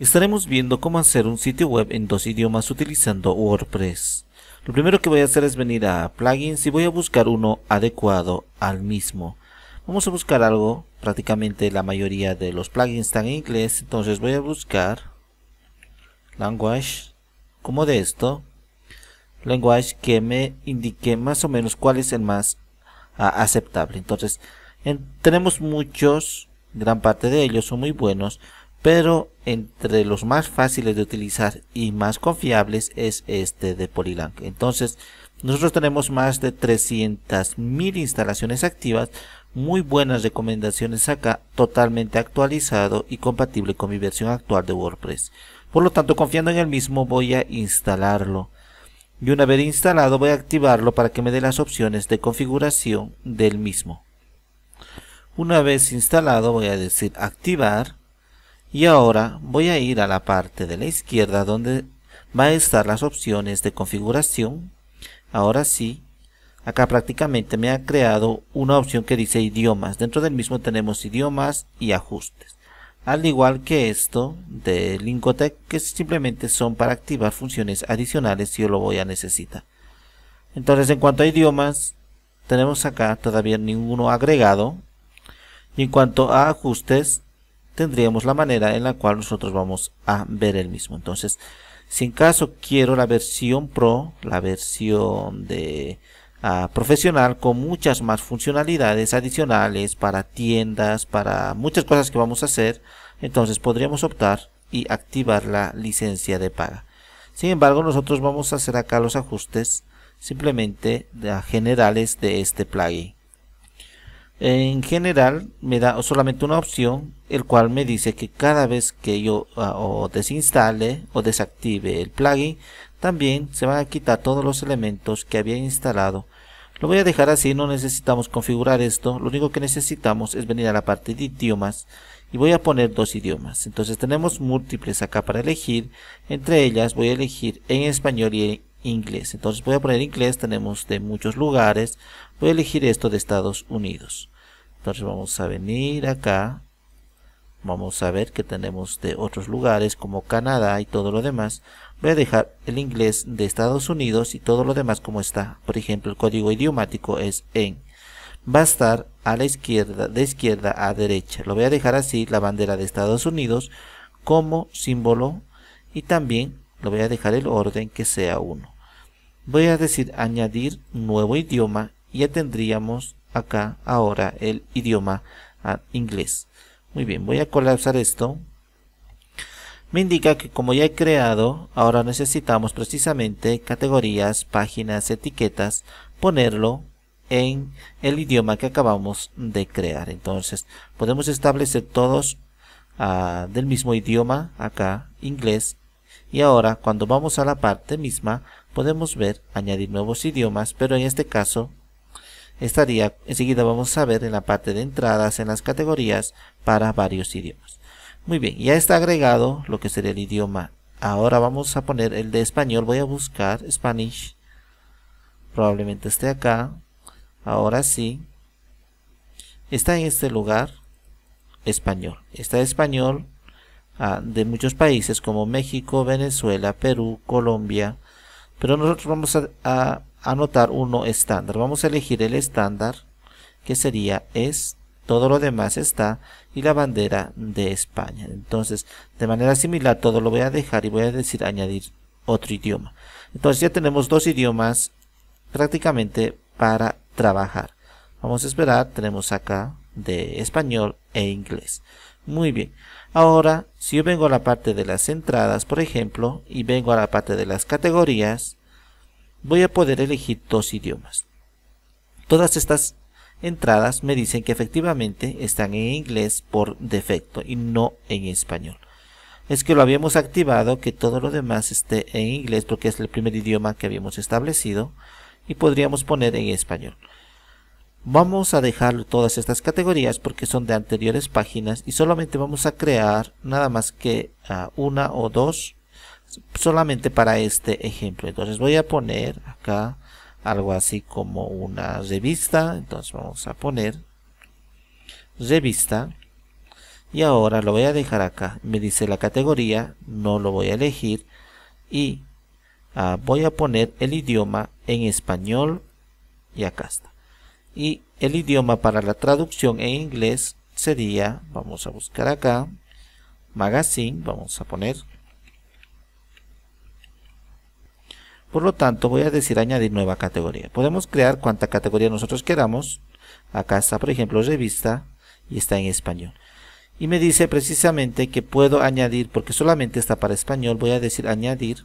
Estaremos viendo cómo hacer un sitio web en dos idiomas utilizando WordPress. Lo primero que voy a hacer es venir a plugins y voy a buscar uno adecuado al mismo. Vamos a buscar algo, prácticamente la mayoría de los plugins están en inglés, entonces voy a buscar language como de esto, language que me indique más o menos cuál es el más ah, aceptable. Entonces tenemos muchos, gran parte de ellos son muy buenos, pero entre los más fáciles de utilizar y más confiables es este de Polylang. Entonces, nosotros tenemos más de 300.000 instalaciones activas, muy buenas recomendaciones acá, totalmente actualizado y compatible con mi versión actual de WordPress. Por lo tanto, confiando en el mismo, voy a instalarlo. Y una vez instalado, voy a activarlo para que me dé las opciones de configuración del mismo. Una vez instalado, voy a decir activar y ahora voy a ir a la parte de la izquierda donde va a estar las opciones de configuración. Ahora sí, acá prácticamente me ha creado una opción que dice idiomas. Dentro del mismo tenemos idiomas y ajustes. Al igual que esto de Linkotech, que simplemente son para activar funciones adicionales si yo lo voy a necesitar. Entonces en cuanto a idiomas, tenemos acá todavía ninguno agregado. Y en cuanto a ajustes, tendríamos la manera en la cual nosotros vamos a ver el mismo. Entonces, si en caso quiero la versión Pro, la versión de ah, profesional con muchas más funcionalidades adicionales para tiendas, para muchas cosas que vamos a hacer, entonces podríamos optar y activar la licencia de paga. Sin embargo, nosotros vamos a hacer acá los ajustes simplemente de generales de este plugin. En general me da solamente una opción, el cual me dice que cada vez que yo ah, o desinstale o desactive el plugin, también se van a quitar todos los elementos que había instalado. Lo voy a dejar así, no necesitamos configurar esto, lo único que necesitamos es venir a la parte de idiomas y voy a poner dos idiomas. Entonces tenemos múltiples acá para elegir, entre ellas voy a elegir en español y en inglés. Entonces voy a poner inglés, tenemos de muchos lugares, Voy a elegir esto de Estados Unidos. Entonces vamos a venir acá. Vamos a ver que tenemos de otros lugares como Canadá y todo lo demás. Voy a dejar el inglés de Estados Unidos y todo lo demás como está. Por ejemplo, el código idiomático es en. Va a estar a la izquierda, de izquierda a derecha. Lo voy a dejar así, la bandera de Estados Unidos como símbolo. Y también lo voy a dejar el orden que sea uno. Voy a decir añadir nuevo idioma ya tendríamos acá ahora el idioma ah, inglés. Muy bien, voy a colapsar esto. Me indica que como ya he creado, ahora necesitamos precisamente categorías, páginas, etiquetas, ponerlo en el idioma que acabamos de crear. Entonces, podemos establecer todos ah, del mismo idioma, acá, inglés. Y ahora, cuando vamos a la parte misma, podemos ver añadir nuevos idiomas, pero en este caso estaría, enseguida vamos a ver en la parte de entradas en las categorías para varios idiomas. Muy bien, ya está agregado lo que sería el idioma. Ahora vamos a poner el de español, voy a buscar Spanish, probablemente esté acá, ahora sí, está en este lugar, español, está español ah, de muchos países como México, Venezuela, Perú, Colombia, pero nosotros vamos a, anotar uno estándar. Vamos a elegir el estándar, que sería es, todo lo demás está, y la bandera de España. Entonces, de manera similar, todo lo voy a dejar y voy a decir añadir otro idioma. Entonces ya tenemos dos idiomas prácticamente para trabajar. Vamos a esperar, tenemos acá de español e inglés. Muy bien. Ahora, si yo vengo a la parte de las entradas, por ejemplo, y vengo a la parte de las categorías, voy a poder elegir dos idiomas. Todas estas entradas me dicen que efectivamente están en inglés por defecto y no en español. Es que lo habíamos activado que todo lo demás esté en inglés porque es el primer idioma que habíamos establecido y podríamos poner en español. Vamos a dejar todas estas categorías porque son de anteriores páginas y solamente vamos a crear nada más que ah, una o dos solamente para este ejemplo. Entonces voy a poner acá algo así como una revista. Entonces vamos a poner revista. Y ahora lo voy a dejar acá. Me dice la categoría, no lo voy a elegir. Y ah, voy a poner el idioma en español y acá está y el idioma para la traducción en inglés sería, vamos a buscar acá, magazine, vamos a poner. Por lo tanto, voy a decir añadir nueva categoría. Podemos crear cuanta categoría nosotros queramos. Acá está, por ejemplo, revista y está en español. Y me dice precisamente que puedo añadir, porque solamente está para español, voy a decir añadir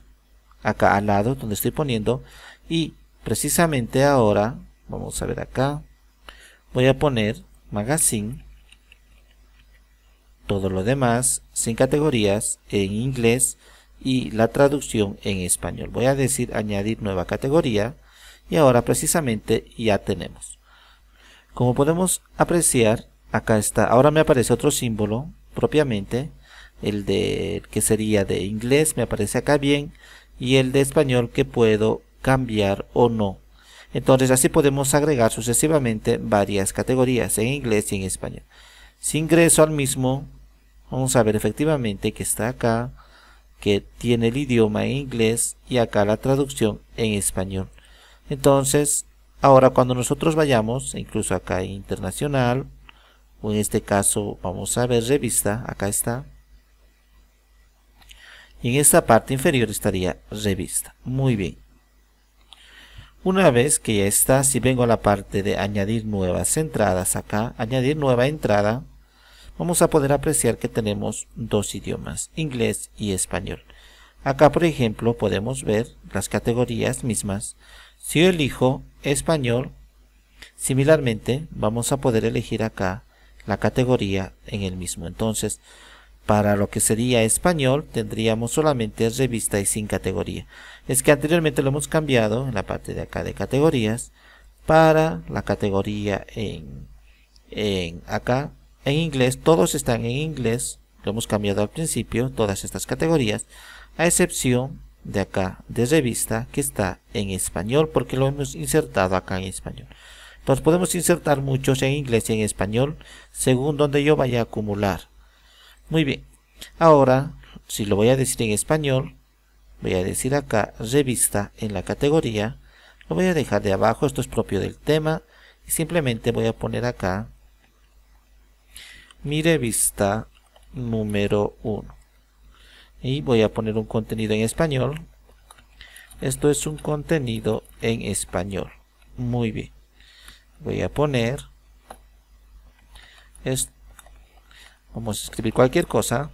acá al lado donde estoy poniendo y precisamente ahora Vamos a ver acá. Voy a poner magazine. Todo lo demás sin categorías en inglés y la traducción en español. Voy a decir añadir nueva categoría y ahora precisamente ya tenemos. Como podemos apreciar, acá está. Ahora me aparece otro símbolo propiamente. El de que sería de inglés me aparece acá bien y el de español que puedo cambiar o no entonces así podemos agregar sucesivamente varias categorías en inglés y en español. Si ingreso al mismo, vamos a ver efectivamente que está acá, que tiene el idioma en inglés y acá la traducción en español. Entonces, ahora cuando nosotros vayamos, incluso acá internacional, o en este caso vamos a ver revista, acá está. Y en esta parte inferior estaría revista. Muy bien. Una vez que ya está, si vengo a la parte de añadir nuevas entradas acá, añadir nueva entrada, vamos a poder apreciar que tenemos dos idiomas, inglés y español. Acá, por ejemplo, podemos ver las categorías mismas. Si elijo español, similarmente vamos a poder elegir acá la categoría en el mismo. Entonces, para lo que sería español, tendríamos solamente revista y sin categoría es que anteriormente lo hemos cambiado en la parte de acá de categorías para la categoría en, en acá en inglés, todos están en inglés, lo hemos cambiado al principio, todas estas categorías, a excepción de acá de revista que está en español porque lo hemos insertado acá en español. Entonces podemos insertar muchos en inglés y en español según donde yo vaya a acumular. Muy bien, ahora si lo voy a decir en español, voy a decir acá revista en la categoría, lo voy a dejar de abajo, esto es propio del tema, y simplemente voy a poner acá mi revista número 1. Y voy a poner un contenido en español. Esto es un contenido en español. Muy bien. Voy a poner... vamos a escribir cualquier cosa.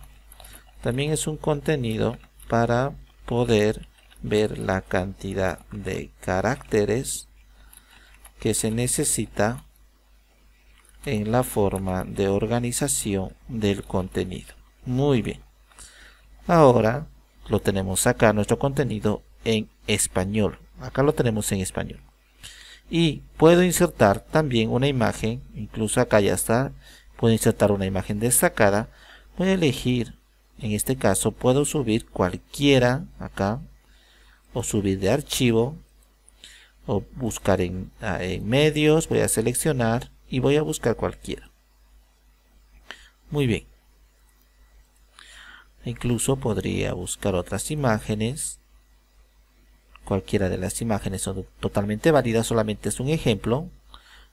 También es un contenido para poder ver la cantidad de caracteres que se necesita en la forma de organización del contenido. Muy bien. Ahora lo tenemos acá, nuestro contenido en español. Acá lo tenemos en español. Y puedo insertar también una imagen, incluso acá ya está, puedo insertar una imagen destacada. Voy a elegir en este caso puedo subir cualquiera acá o subir de archivo o buscar ah, en, medios, voy a seleccionar y voy a buscar cualquiera. Muy bien. Incluso podría buscar otras imágenes. Cualquiera de las imágenes son totalmente válidas, solamente es un ejemplo.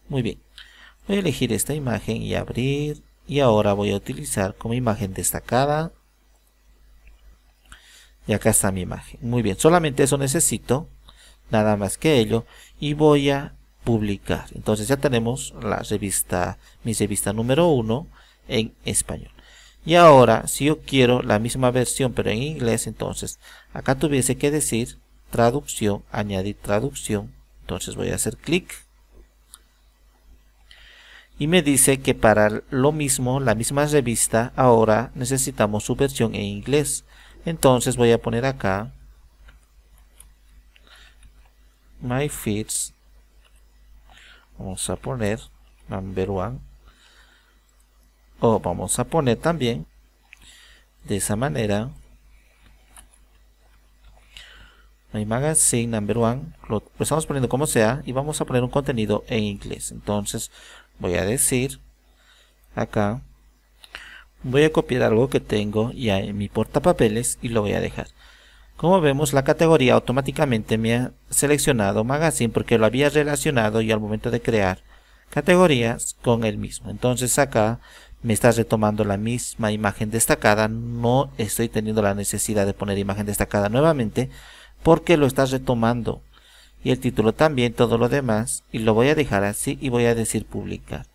Muy bien. Voy a elegir esta imagen y abrir. Y ahora voy a utilizar como imagen destacada y acá está mi imagen. Muy bien, solamente eso necesito, nada más que ello, y voy a publicar. Entonces ya tenemos la revista, mi revista número uno en español. Y ahora, si yo quiero la misma versión pero en inglés, entonces acá tuviese que decir traducción, añadir traducción. Entonces voy a hacer clic. Y me dice que para lo mismo, la misma revista, ahora necesitamos su versión en inglés. Entonces voy a poner acá my feeds. Vamos a poner number one. O vamos a poner también de esa manera my magazine number one. Lo, lo estamos poniendo como sea y vamos a poner un contenido en inglés. Entonces voy a decir acá voy a copiar algo que tengo ya en mi portapapeles y lo voy a dejar. Como vemos la categoría automáticamente me ha seleccionado Magazine porque lo había relacionado y al momento de crear categorías con el mismo. Entonces acá me está retomando la misma imagen destacada, no estoy teniendo la necesidad de poner imagen destacada nuevamente porque lo está retomando. Y el título también, todo lo demás, y lo voy a dejar así y voy a decir publicar.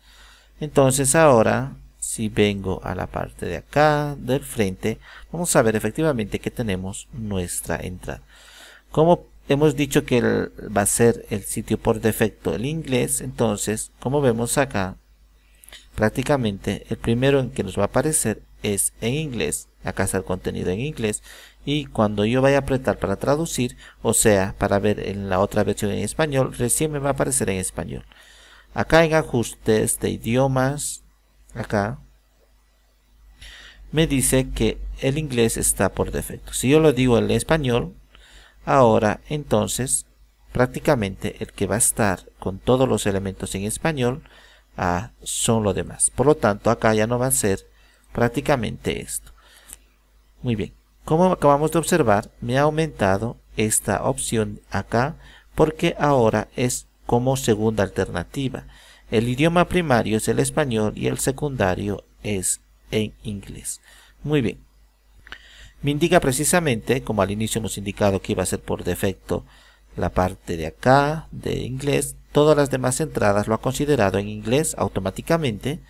Entonces ahora si vengo a la parte de acá del frente, vamos a ver efectivamente que tenemos nuestra entrada. Como hemos dicho que va a ser el sitio por defecto el inglés, entonces, como vemos acá, prácticamente el primero en que nos va a aparecer es en inglés. Acá está el contenido en inglés. Y cuando yo vaya a apretar para traducir, o sea, para ver en la otra versión en español, recién me va a aparecer en español. Acá en ajustes de idiomas, acá, me dice que el inglés está por defecto. Si yo lo digo en español, ahora entonces prácticamente el que va a estar con todos los elementos en español ah, son los demás. Por lo tanto, acá ya no va a ser prácticamente esto. Muy bien, como acabamos de observar, me ha aumentado esta opción acá porque ahora es como segunda alternativa. El idioma primario es el español y el secundario es en inglés. Muy bien. Me indica precisamente, como al inicio hemos indicado que iba a ser por defecto la parte de acá de inglés, todas las demás entradas lo ha considerado en inglés automáticamente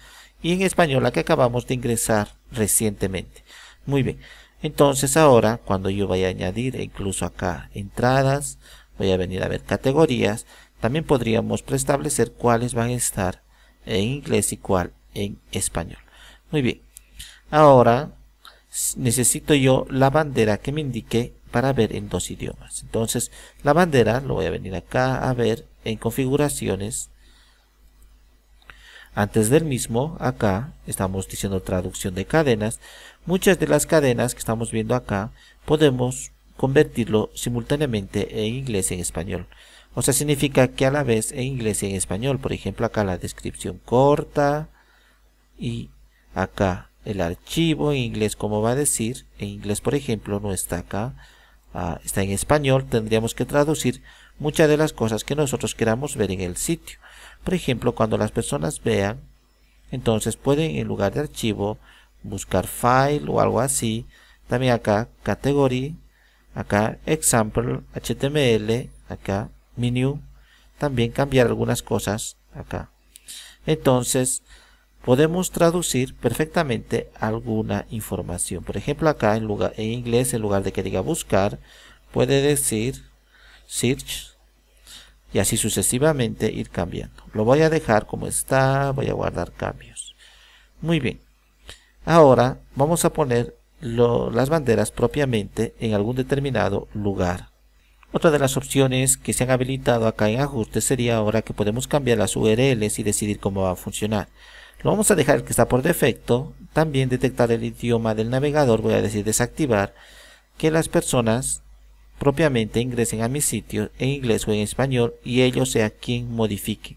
y en español la que acabamos de ingresar recientemente. Muy bien, entonces ahora cuando yo vaya a añadir e incluso acá entradas, voy a venir a ver categorías también podríamos preestablecer cuáles van a estar en inglés y cuál en español. Muy bien. Ahora necesito yo la bandera que me indique para ver en dos idiomas. Entonces la bandera lo voy a venir acá a ver en configuraciones. Antes del mismo, acá estamos diciendo traducción de cadenas. Muchas de las cadenas que estamos viendo acá podemos convertirlo simultáneamente en inglés y en español. O sea, significa que a la vez en inglés y en español. Por ejemplo, acá la descripción corta y acá el archivo en inglés, como va a decir. En inglés, por ejemplo, no está acá. Ah, está en español. Tendríamos que traducir muchas de las cosas que nosotros queramos ver en el sitio. Por ejemplo, cuando las personas vean, entonces pueden en lugar de archivo buscar file o algo así. También acá category, acá example, html, acá menú también cambiar algunas cosas acá entonces podemos traducir perfectamente alguna información por ejemplo acá en, lugar, en inglés en lugar de que diga buscar puede decir search y así sucesivamente ir cambiando lo voy a dejar como está voy a guardar cambios muy bien ahora vamos a poner las banderas propiamente en algún determinado lugar otra de las opciones que se han habilitado acá en ajustes sería ahora que podemos cambiar las URLs y decidir cómo va a funcionar. Lo vamos a dejar que está por defecto, también detectar el idioma del navegador, voy a decir desactivar, que las personas propiamente ingresen a mi sitio en inglés o en español y ellos sea quien modifique.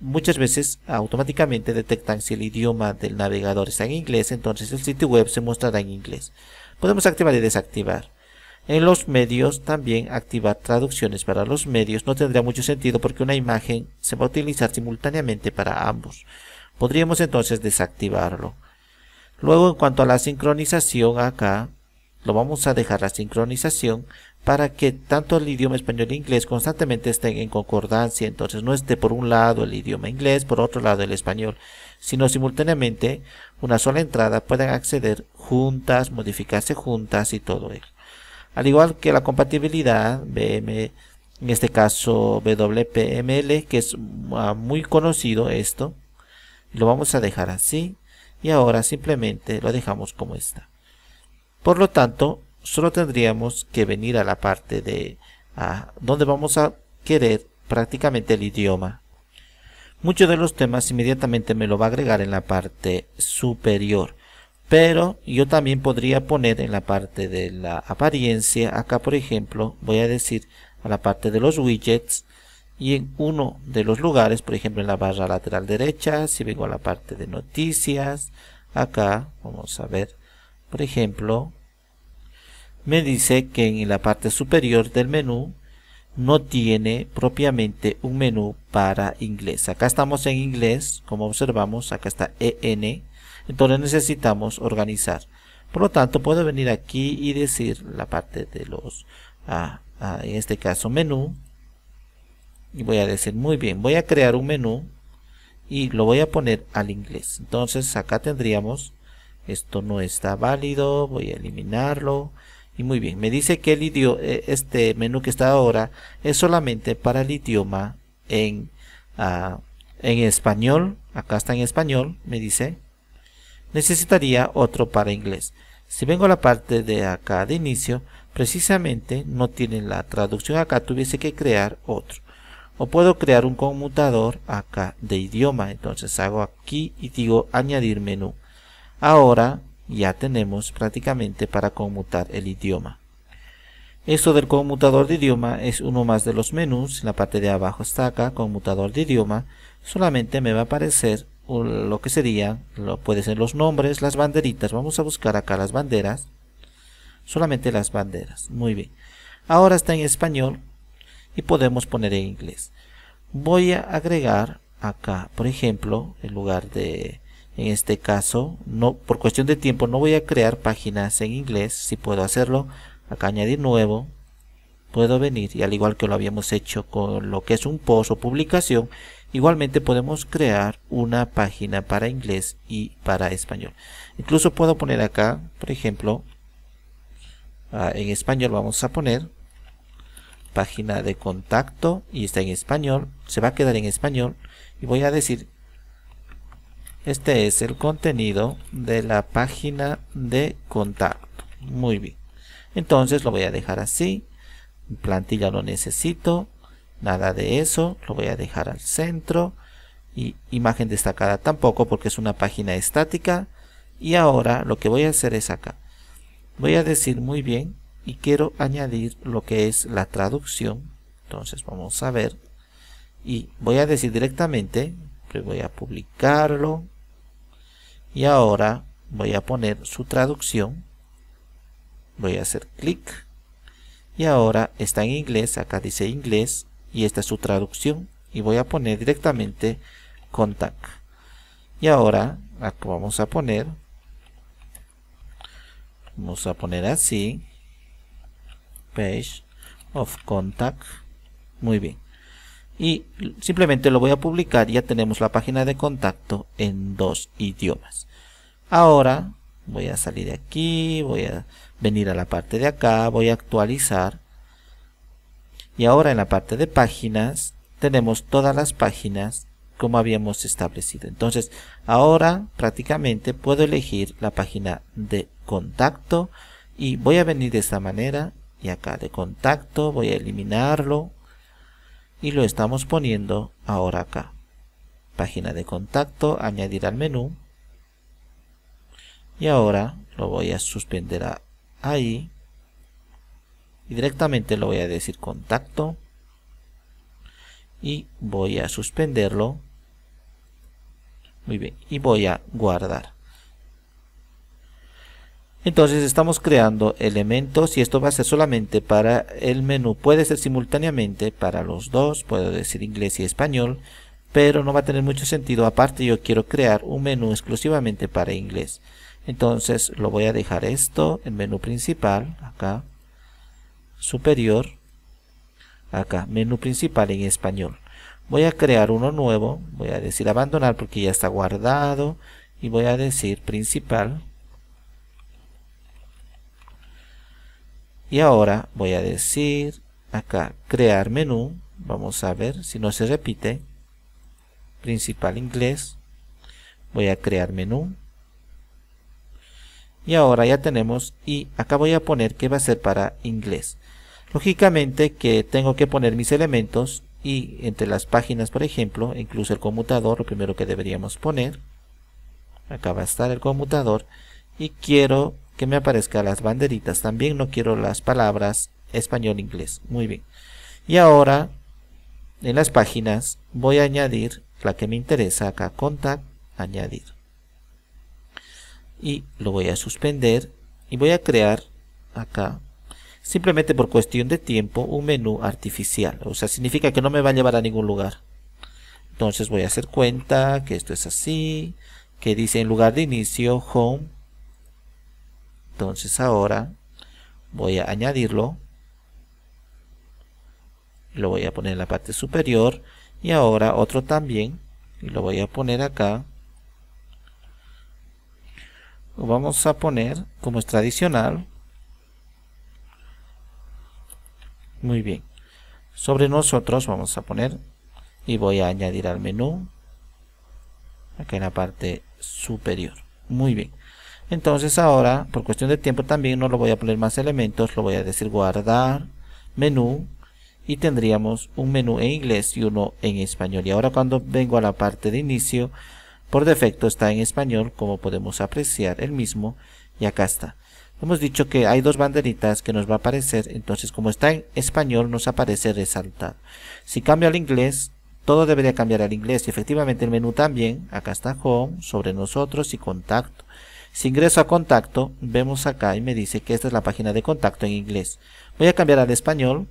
Muchas veces automáticamente detectan si el idioma del navegador está en inglés, entonces el sitio web se mostrará en inglés. Podemos activar y desactivar. En los medios también activar traducciones para los medios no tendría mucho sentido porque una imagen se va a utilizar simultáneamente para ambos. Podríamos entonces desactivarlo. Luego en cuanto a la sincronización acá, lo vamos a dejar la sincronización para que tanto el idioma español e inglés constantemente estén en concordancia, entonces no esté por un lado el idioma inglés, por otro lado el español, sino simultáneamente una sola entrada puedan acceder juntas, modificarse juntas y todo ello. Al igual que la compatibilidad BM, en este caso WPML, que es ah, muy conocido esto. Lo vamos a dejar así y ahora simplemente lo dejamos como está. Por lo tanto, solo tendríamos que venir a la parte de a, donde vamos a querer prácticamente el idioma. Muchos de los temas inmediatamente me lo va a agregar en la parte superior pero yo también podría poner en la parte de la apariencia acá por ejemplo voy a decir a la parte de los widgets y en uno de los lugares por ejemplo en la barra lateral derecha si vengo a la parte de noticias acá vamos a ver por ejemplo me dice que en la parte superior del menú no tiene propiamente un menú para inglés. Acá estamos en inglés, como observamos, acá está EN, entonces necesitamos organizar. Por lo tanto, puedo venir aquí y decir la parte de los, ah, ah, en este caso, menú. Y voy a decir, muy bien, voy a crear un menú y lo voy a poner al inglés. Entonces acá tendríamos, esto no está válido, voy a eliminarlo y muy bien, me dice que el idioma, eh, este menú que está ahora es solamente para el idioma en, ah, en español. Acá está en español, me dice. Necesitaría otro para inglés. Si vengo a la parte de acá de inicio, precisamente no tiene la traducción acá, tuviese que crear otro. O puedo crear un conmutador acá de idioma. Entonces hago aquí y digo añadir menú. Ahora ya tenemos prácticamente para conmutar el idioma. Esto del conmutador de idioma es uno más de los menús, en la parte de abajo está acá, conmutador de idioma, solamente me va a aparecer lo que serían, lo, puede ser los nombres, las banderitas, vamos a buscar acá las banderas, solamente las banderas, muy bien. Ahora está en español y podemos poner en inglés. Voy a agregar acá, por ejemplo, en lugar de en este caso, no, por cuestión de tiempo no voy a crear páginas en inglés, si puedo hacerlo, acá añadir nuevo, puedo venir y al igual que lo habíamos hecho con lo que es un post o publicación, igualmente podemos crear una página para inglés y para español. Incluso puedo poner acá, por ejemplo, ah, en español vamos a poner página de contacto y está en español, se va a quedar en español y voy a decir este es el contenido de la página de contacto. Muy bien. Entonces lo voy a dejar así. Plantilla no necesito. Nada de eso. Lo voy a dejar al centro. Y imagen destacada tampoco porque es una página estática. Y ahora lo que voy a hacer es acá. Voy a decir muy bien y quiero añadir lo que es la traducción. Entonces vamos a ver. Y voy a decir directamente, que pues voy a publicarlo y ahora voy a poner su traducción voy a hacer clic y ahora está en inglés acá dice inglés y esta es su traducción y voy a poner directamente contact y ahora vamos a poner vamos a poner así page of contact muy bien y simplemente lo voy a publicar. Ya tenemos la página de contacto en dos idiomas. Ahora voy a salir de aquí, voy a venir a la parte de acá, voy a actualizar. Y ahora en la parte de páginas tenemos todas las páginas como habíamos establecido. Entonces, ahora prácticamente puedo elegir la página de contacto y voy a venir de esta manera y acá de contacto voy a eliminarlo y lo estamos poniendo ahora acá. Página de contacto, añadir al menú. Y ahora lo voy a suspender ahí. Y directamente lo voy a decir contacto. Y voy a suspenderlo. Muy bien. Y voy a guardar. Entonces estamos creando elementos y esto va a ser solamente para el menú. Puede ser simultáneamente para los dos, puedo decir inglés y español, pero no va a tener mucho sentido. Aparte yo quiero crear un menú exclusivamente para inglés. Entonces lo voy a dejar esto, el menú principal, acá, superior, acá, menú principal en español. Voy a crear uno nuevo, voy a decir abandonar porque ya está guardado y voy a decir principal Y ahora voy a decir acá crear menú. Vamos a ver si no se repite. Principal inglés. Voy a crear menú. Y ahora ya tenemos y acá voy a poner que va a ser para inglés. Lógicamente que tengo que poner mis elementos y entre las páginas, por ejemplo, incluso el conmutador, lo primero que deberíamos poner. Acá va a estar el conmutador y quiero que me aparezca las banderitas. También no quiero las palabras español-inglés. Muy bien. Y ahora, en las páginas, voy a añadir la que me interesa acá. Contact, añadir. Y lo voy a suspender y voy a crear acá simplemente por cuestión de tiempo, un menú artificial. O sea, significa que no me va a llevar a ningún lugar. Entonces voy a hacer cuenta que esto es así, que dice en lugar de inicio, home, entonces ahora voy a añadirlo. Lo voy a poner en la parte superior. Y ahora otro también. Y lo voy a poner acá. Lo vamos a poner como es tradicional. Muy bien. Sobre nosotros vamos a poner y voy a añadir al menú. Acá en la parte superior. Muy bien. Entonces ahora, por cuestión de tiempo también, no lo voy a poner más elementos, lo voy a decir guardar, menú, y tendríamos un menú en inglés y uno en español. Y ahora cuando vengo a la parte de inicio, por defecto está en español, como podemos apreciar el mismo, y acá está. Hemos dicho que hay dos banderitas que nos va a aparecer, entonces como está en español nos aparece resaltado. Si cambio al inglés, todo debería cambiar al inglés y efectivamente el menú también, acá está Home, sobre nosotros y Contacto. Si ingreso a contacto, vemos acá y me dice que esta es la página de contacto en inglés. Voy a cambiar de español.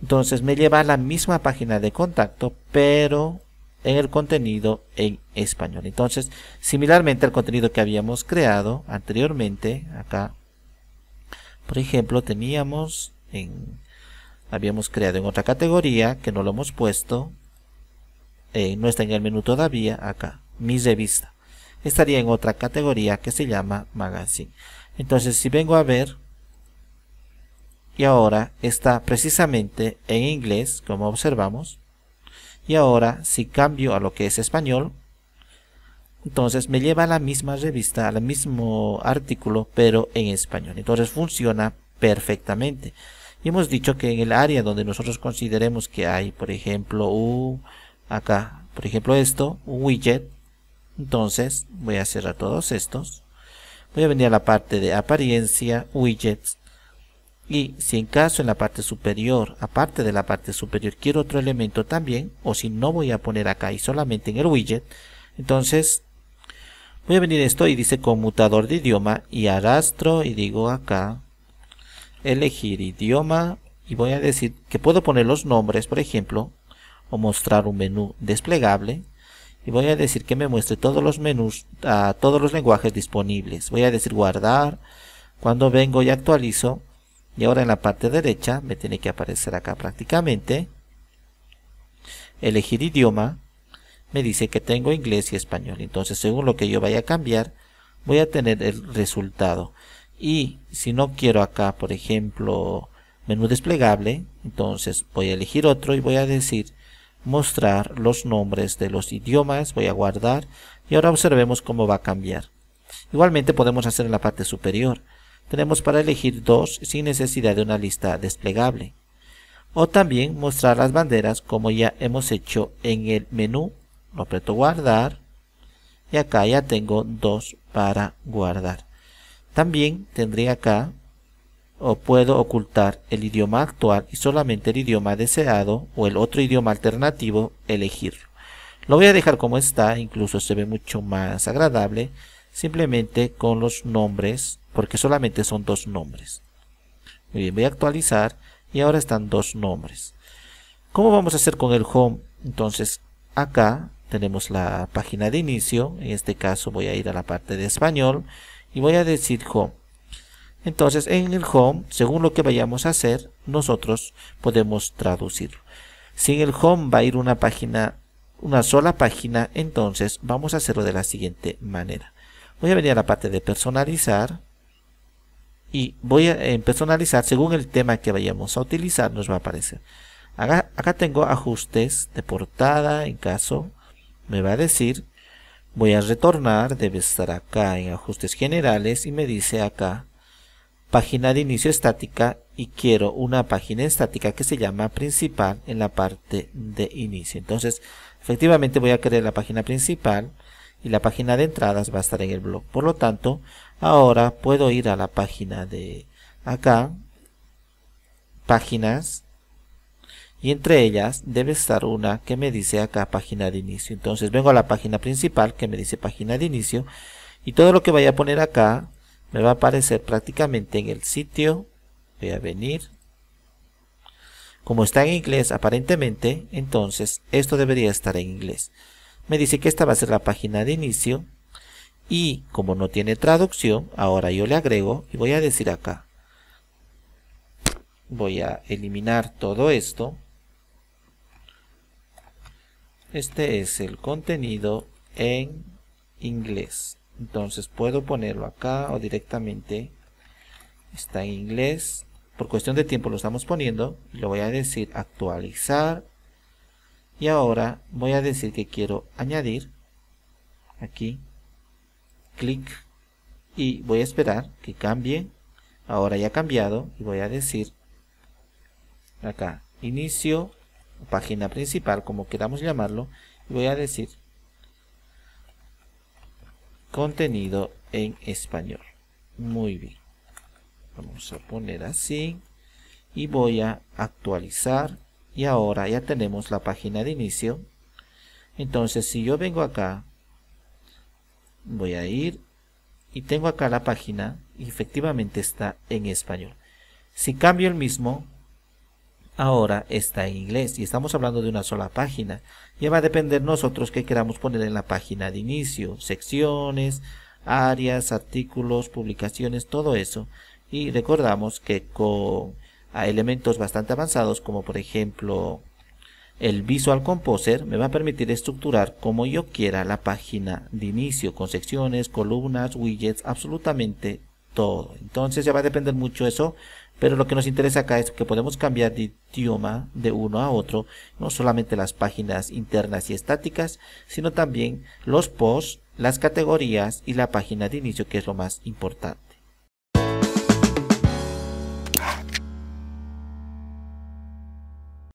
Entonces me lleva a la misma página de contacto, pero en el contenido en español. Entonces, similarmente al contenido que habíamos creado anteriormente, acá, por ejemplo, teníamos en, habíamos creado en otra categoría que no lo hemos puesto, eh, no está en el menú todavía, acá, mi revista estaría en otra categoría que se llama magazine. Entonces si vengo a ver y ahora está precisamente en inglés como observamos y ahora si cambio a lo que es español entonces me lleva a la misma revista, al mismo artículo pero en español. Entonces funciona perfectamente. Y hemos dicho que en el área donde nosotros consideremos que hay por ejemplo acá por ejemplo esto, un widget entonces voy a cerrar todos estos. Voy a venir a la parte de apariencia, widgets. Y si en caso en la parte superior, aparte de la parte superior, quiero otro elemento también, o si no voy a poner acá y solamente en el widget, entonces voy a venir esto y dice conmutador de idioma y arrastro y digo acá, elegir idioma y voy a decir que puedo poner los nombres, por ejemplo, o mostrar un menú desplegable y voy a decir que me muestre todos los menús, a todos los lenguajes disponibles. Voy a decir guardar, cuando vengo y actualizo, y ahora en la parte derecha me tiene que aparecer acá prácticamente, elegir idioma, me dice que tengo inglés y español, entonces según lo que yo vaya a cambiar, voy a tener el resultado. Y si no quiero acá, por ejemplo, menú desplegable, entonces voy a elegir otro y voy a decir mostrar los nombres de los idiomas. Voy a guardar y ahora observemos cómo va a cambiar. Igualmente podemos hacer en la parte superior. Tenemos para elegir dos sin necesidad de una lista desplegable. O también mostrar las banderas como ya hemos hecho en el menú. Lo aprieto guardar y acá ya tengo dos para guardar. También tendría acá o puedo ocultar el idioma actual y solamente el idioma deseado o el otro idioma alternativo elegirlo. Lo voy a dejar como está, incluso se ve mucho más agradable, simplemente con los nombres, porque solamente son dos nombres. Muy bien, voy a actualizar y ahora están dos nombres. ¿Cómo vamos a hacer con el home? Entonces acá tenemos la página de inicio, en este caso voy a ir a la parte de español y voy a decir home. Entonces en el home, según lo que vayamos a hacer, nosotros podemos traducirlo. Si en el home va a ir una página, una sola página, entonces vamos a hacerlo de la siguiente manera. Voy a venir a la parte de personalizar y voy a personalizar según el tema que vayamos a utilizar nos va a aparecer. acá tengo ajustes de portada en caso me va a decir voy a retornar, debe estar acá en ajustes generales y me dice acá página de inicio estática y quiero una página estática que se llama principal en la parte de inicio. Entonces, efectivamente voy a crear la página principal y la página de entradas va a estar en el blog. Por lo tanto, ahora puedo ir a la página de acá, páginas, y entre ellas debe estar una que me dice acá página de inicio. Entonces vengo a la página principal que me dice página de inicio y todo lo que vaya a poner acá me va a aparecer prácticamente en el sitio voy a venir como está en inglés aparentemente entonces esto debería estar en inglés me dice que esta va a ser la página de inicio y como no tiene traducción ahora yo le agrego y voy a decir acá voy a eliminar todo esto este es el contenido en inglés entonces puedo ponerlo acá o directamente está en inglés. Por cuestión de tiempo lo estamos poniendo. Le voy a decir actualizar. Y ahora voy a decir que quiero añadir. Aquí. Clic. Y voy a esperar que cambie. Ahora ya ha cambiado. Y voy a decir acá. Inicio. Página principal, como queramos llamarlo. Y voy a decir contenido en español. Muy bien. Vamos a poner así. Y voy a actualizar. Y ahora ya tenemos la página de inicio. Entonces, si yo vengo acá, voy a ir y tengo acá la página y efectivamente está en español. Si cambio el mismo, ahora está en inglés y estamos hablando de una sola página. Ya va a depender nosotros qué queramos poner en la página de inicio, secciones, áreas, artículos, publicaciones, todo eso. Y recordamos que con elementos bastante avanzados como por ejemplo el Visual Composer me va a permitir estructurar como yo quiera la página de inicio con secciones, columnas, widgets, absolutamente todo. Entonces ya va a depender mucho eso pero lo que nos interesa acá es que podemos cambiar de idioma de uno a otro, no solamente las páginas internas y estáticas, sino también los posts, las categorías y la página de inicio, que es lo más importante.